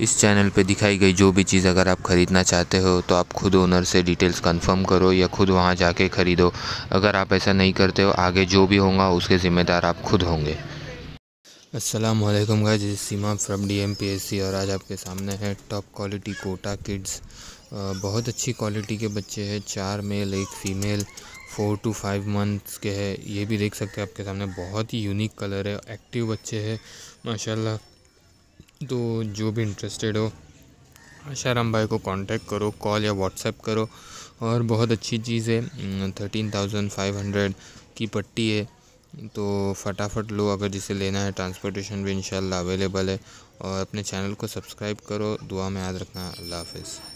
इस चैनल पे दिखाई गई जो भी चीज़ अगर आप ख़रीदना चाहते हो तो आप खुद ओनर से डिटेल्स कंफर्म करो या खुद वहाँ जाके ख़रीदो अगर आप ऐसा नहीं करते हो आगे जो भी होगा उसके ज़िम्मेदार आप खुद होंगे असलम गाइस सीमा फ्रॉम डीएमपीएससी और आज आपके सामने है टॉप क्वालिटी कोटा किड्स बहुत अच्छी क्वालिटी के बच्चे हैं चार मेल एक female four to five months के है ये भी देख सकते हैं आपके सामने बहुत ही यूनिक कलर है एक्टिव बच्चे हैं माशाल्लाह तो जो भी इंटरेस्टेड हो आशाराम भाई को कांटेक्ट करो कॉल या व्हाट्सएप करो और बहुत अच्छी चीज़ है थर्टीन थाउजेंड फाइव हंड्रेड की पट्टी है तो फटाफट लो अगर जिसे लेना है ट्रांसपोर्टेशन भी इन अवेलेबल है और अपने चैनल को सब्सक्राइब करो दुआ में याद रखना अल्लाह हाफिज़